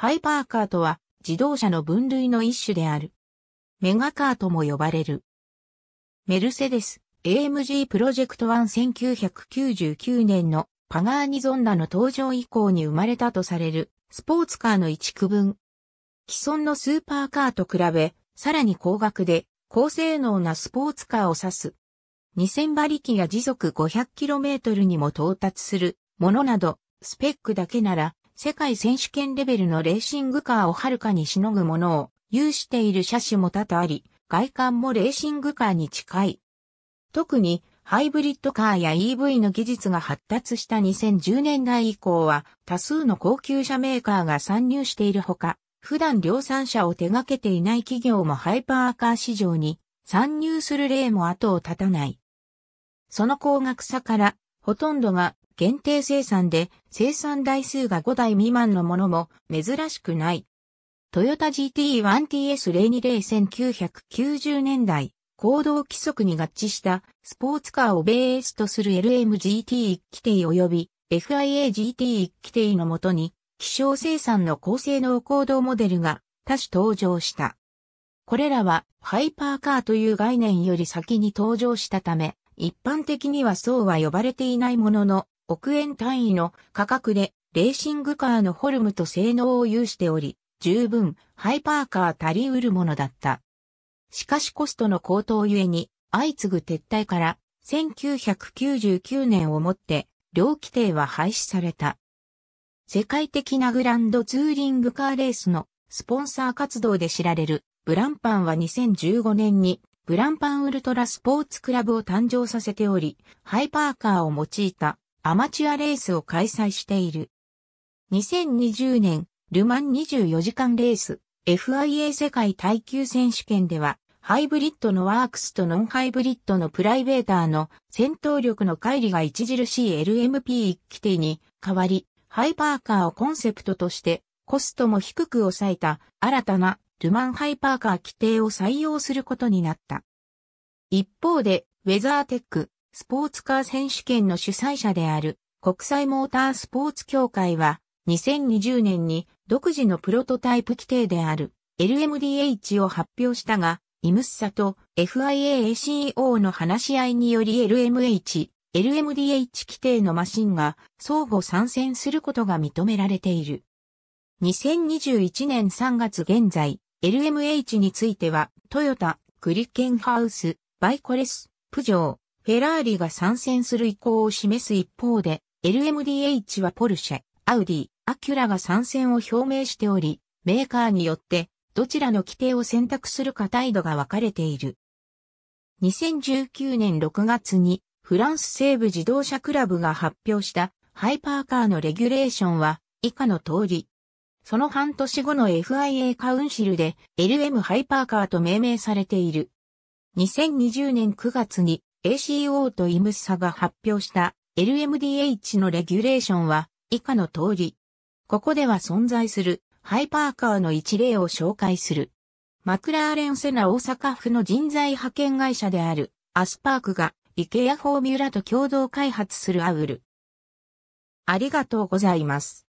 ハイパーカーとは自動車の分類の一種である。メガカーとも呼ばれる。メルセデス、AMG プロジェクト11999年のパガーニゾンダの登場以降に生まれたとされるスポーツカーの一区分。既存のスーパーカーと比べ、さらに高額で高性能なスポーツカーを指す。2000馬力や時速 500km にも到達するものなど、スペックだけなら世界選手権レベルのレーシングカーをはるかにしのぐものを有している車種も多々あり、外観もレーシングカーに近い。特にハイブリッドカーや EV の技術が発達した2010年代以降は多数の高級車メーカーが参入しているほか、普段量産車を手掛けていない企業もハイパーカー市場に参入する例も後を絶たない。その高額さから、ほとんどが限定生産で生産台数が5台未満のものも珍しくない。トヨタ GT1TS020-1990 年代、行動規則に合致したスポーツカーをベースとする LMGT1 規定及び FIAGT1 規定のもとに、希少生産の高性能行動モデルが多種登場した。これらはハイパーカーという概念より先に登場したため、一般的にはそうは呼ばれていないものの、億円単位の価格でレーシングカーのフォルムと性能を有しており、十分ハイパーカー足り得るものだった。しかしコストの高騰ゆえに相次ぐ撤退から1999年をもって両規定は廃止された。世界的なグランドツーリングカーレースのスポンサー活動で知られるブランパンは2015年にブランパンウルトラスポーツクラブを誕生させており、ハイパーカーを用いたアマチュアレースを開催している。2020年、ルマン24時間レース、FIA 世界耐久選手権では、ハイブリッドのワークスとノンハイブリッドのプライベーターの戦闘力の乖離が著しい LMP1 規定に変わり、ハイパーカーをコンセプトとして、コストも低く抑えた新たなルマンハイパーカー規定を採用することになった。一方で、ウェザーテック、スポーツカー選手権の主催者である国際モータースポーツ協会は2020年に独自のプロトタイプ規定である LMDH を発表したが、イムッサと FIAACO の話し合いにより LMH、LMDH 規定のマシンが相互参戦することが認められている。2021年3月現在、LMH については、トヨタ、クリケンハウス、バイコレス、プジョー、フェラーリが参戦する意向を示す一方で、LMDH はポルシェ、アウディ、アキュラが参戦を表明しており、メーカーによってどちらの規定を選択するか態度が分かれている。2019年6月にフランス西部自動車クラブが発表したハイパーカーのレギュレーションは以下の通り。その半年後の FIA カウンシルで LM ハイパーカーと命名されている。2020年9月に ACO とイムサが発表した LMDH のレギュレーションは以下の通り。ここでは存在するハイパーカーの一例を紹介する。マクラーレンセナ大阪府の人材派遣会社であるアスパークがイケアフォーミュラと共同開発するアウル。ありがとうございます。